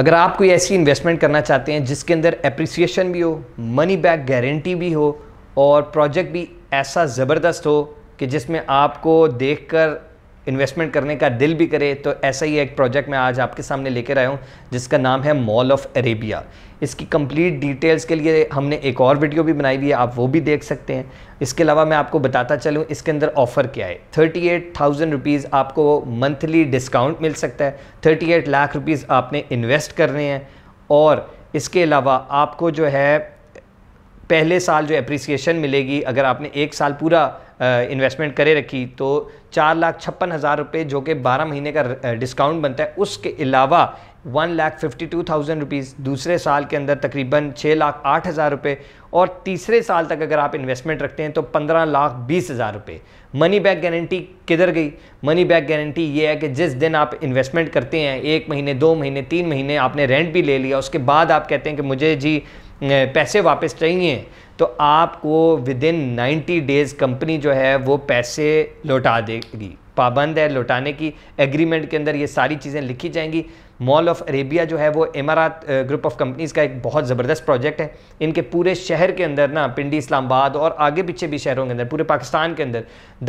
अगर आप कोई ऐसी इन्वेस्टमेंट करना चाहते हैं जिसके अंदर एप्रिसिएशन भी हो मनी बैक गारंटी भी हो और प्रोजेक्ट भी ऐसा ज़बरदस्त हो कि जिसमें आपको देखकर इन्वेस्टमेंट करने का दिल भी करे तो ऐसा ही एक प्रोजेक्ट मैं आज आपके सामने लेकर आया हूँ जिसका नाम है मॉल ऑफ अरेबिया इसकी कंप्लीट डिटेल्स के लिए हमने एक और वीडियो भी बनाई हुई है आप वो भी देख सकते हैं इसके अलावा मैं आपको बताता चलूँ इसके अंदर ऑफ़र क्या है थर्टी एट थाउजेंड रुपीज़ आपको मंथली डिस्काउंट मिल सकता है थर्टी एट लाख रुपीज़ आपने इन्वेस्ट करने हैं और इसके अलावा आपको जो है पहले साल जो अप्रिसिएशन मिलेगी अगर आपने एक साल पूरा इन्वेस्टमेंट करे रखी तो चार लाख छप्पन हज़ार रुपये जो कि बारह महीने का डिस्काउंट बनता है उसके अलावा one lakh fifty two thousand rupees दूसरे साल के अंदर तकरीबन छः लाख आठ हज़ार रुपये और तीसरे साल तक अगर आप इन्वेस्टमेंट रखते हैं तो पंद्रह लाख बीस हज़ार रुपये मनी बैक गारंटी किधर गई मनी बैक गारंटी ये है कि जिस दिन आप इन्वेस्टमेंट करते हैं एक महीने दो महीने तीन महीने आपने रेंट भी ले लिया उसके बाद आप कहते हैं कि मुझे जी पैसे वापस चाहिए तो आपको within ninety days company जो है वो पैसे लौटा देगी पाबंद है लौटाने की एग्रीमेंट के अंदर ये सारी चीज़ें लिखी जाएंगी मॉल ऑफ अरेबिया जो है वो इमारात ग्रुप ऑफ कंपनीज़ का एक बहुत ज़बरदस्त प्रोजेक्ट है इनके पूरे शहर के अंदर ना पिंडी इस्लामाबाद और आगे पीछे भी शहरों के अंदर पूरे पाकिस्तान के अंदर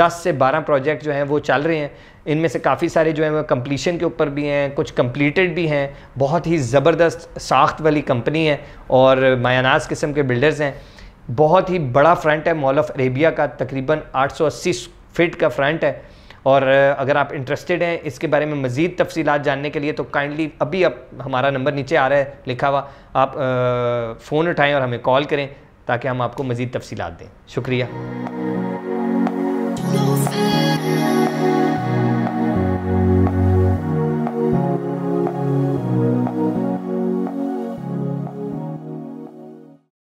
10 से 12 प्रोजेक्ट जो हैं वो चल रहे हैं इनमें से काफ़ी सारे जो हैं वो कंप्लीशन के ऊपर भी हैं कुछ कम्प्लीटेड भी हैं बहुत ही ज़बरदस्त साख्त वाली कंपनी है और मायानाज किस्म के बिल्डर्स हैं बहुत ही बड़ा फ्रंट है मॉल ऑफ अरेबिया का तकरीबन 880 फीट का फ्रंट है और अगर आप इंटरेस्टेड हैं इसके बारे में मज़ीद तफसी जानने के लिए तो काइंडली अभी अब हमारा नंबर नीचे आ रहा है लिखा हुआ आप फ़ोन उठाएँ और हमें कॉल करें ताकि हम आपको मज़ीद तफसीत दें शुक्रिया